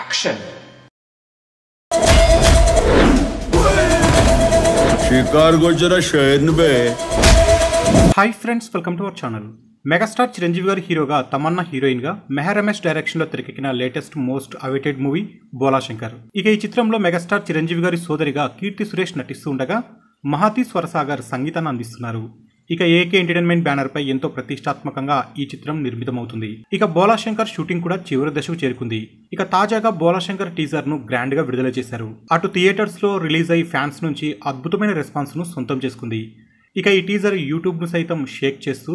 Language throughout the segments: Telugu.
Action! షికార్ గుజరా షేర్ను hi friends welcome to our channel megastar Chiranjeevi గారి హీరోగా తమన్నా హీరోయిన్గా మెహర్ డైరెక్షన్ డైరెక్షన్లో తెరకెక్కిన latest most awaited movie Bhola Shankar ఇక ఈ చిత్రంలో మెగాస్టార్ చిరంజీవి గారి సోదరిగా కీర్తి సురేష్ నటిస్తూ ఉండగా మహాతి స్వరసాగర్ సంగీతాన్ని అందిస్తున్నారు ఇక ఏకే ఎంటర్టైన్మెంట్ బ్యానర్ పై ఎంతో ప్రతిష్టాత్మకంగా ఈ చిత్రం నిర్మితమవుతుంది ఇక బోలాశంకర్ షూటింగ్ కూడా చివరి దశకు చేరుకుంది ఇక తాజాగా బోలాశంకర్ టీజర్ ను గ్రాండ్ గా విడుదల చేశారు అటు థియేటర్స్ లో రిలీజ్ అయ్యి ఫ్యాన్స్ నుంచి అద్భుతమైన రెస్పాన్స్ ను సొంతం చేసుకుంది ఇక ఈ టీజర్ యూట్యూబ్ ను సైతం షేక్ చేస్తూ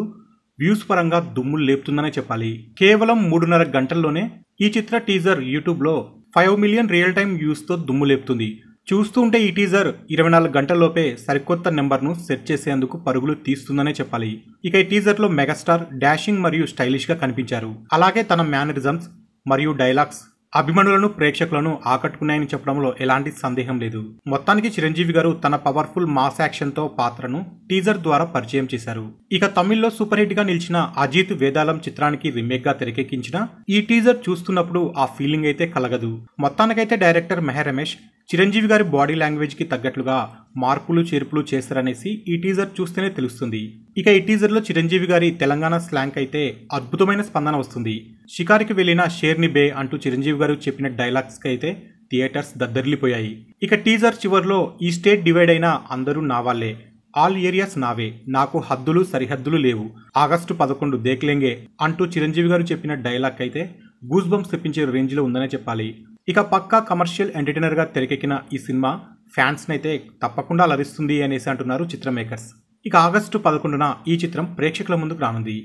వ్యూస్ పరంగా దుమ్ములు లేపుతుందనే చెప్పాలి కేవలం మూడున్నర గంటల్లోనే ఈ చిత్ర టీజర్ యూట్యూబ్లో ఫైవ్ మిలియన్ రియల్ టైమ్ వ్యూస్తో దుమ్ము లేపుతుంది చూస్తుంటే ఈ టీజర్ ఇరవై నాలుగు గంటల్లోపే సరికొత్త నెంబర్ను సెట్ చేసేందుకు పరుగులు తీస్తుందనే చెప్పాలి ఇక ఈ టీజర్లో మెగాస్టార్ డాషింగ్ మరియు స్టైలిష్గా కనిపించారు అలాగే తన మేనరిజమ్స్ మరియు డైలాగ్స్ అభిమానులను ప్రేక్షకులను ఆకట్టుకున్నాయని చెప్పడంలో ఎలాంటి సందేహం లేదు మొత్తానికి చిరంజీవి గారు తన పవర్ఫుల్ మాస్ యాక్షన్తో పాత్రను టీజర్ ద్వారా పరిచయం చేశారు ఇక తమిళ్లో సూపర్ హిట్ గా నిలిచిన అజిత్ వేదాలం చిత్రానికి రీమేక్ గా తెరకెక్కించిన ఈ టీజర్ చూస్తున్నప్పుడు ఆ ఫీలింగ్ అయితే కలగదు మొత్తానికైతే డైరెక్టర్ మెహర్ రమేష్ చిరంజీవి గారి బాడీ లాంగ్వేజ్కి తగ్గట్లుగా మార్పులు చేర్పులు చేశారనేసి ఈ టీజర్ చూస్తేనే తెలుస్తుంది ఇక ఈ టీజర్లో చిరంజీవి గారి తెలంగాణ స్లాంగ్ అయితే అద్భుతమైన స్పందన వస్తుంది షికారికి వెళ్లిన షేర్ని బే అంటూ చిరంజీవి గారు చెప్పిన డైలాగ్స్కి అయితే థియేటర్స్ దద్దరిల్లిపోయాయి ఇక టీజర్ చివరిలో ఈ స్టేట్ డివైడ్ అయిన అందరూ నావాళ్లే ఆల్ ఏరియాస్ నావే నాకు హద్దులు సరిహద్దులు లేవు ఆగస్టు పదకొండు దేక్లెంగే అంటూ చిరంజీవి గారు చెప్పిన డైలాగ్ అయితే గూస్ బంప్స్ తెప్పించే రేంజ్లో ఉందనే చెప్పాలి ఇక పక్కా కమర్షియల్ ఎంటర్టైనర్గా తెరకెక్కిన ఈ సినిమా ఫ్యాన్స్ని అయితే తప్పకుండా లభిస్తుంది అనేసి అంటున్నారు చిత్ర మేకర్స్ ఇక ఆగస్టు పదకొండున ఈ చిత్రం ప్రేక్షకుల ముందుకు రానుంది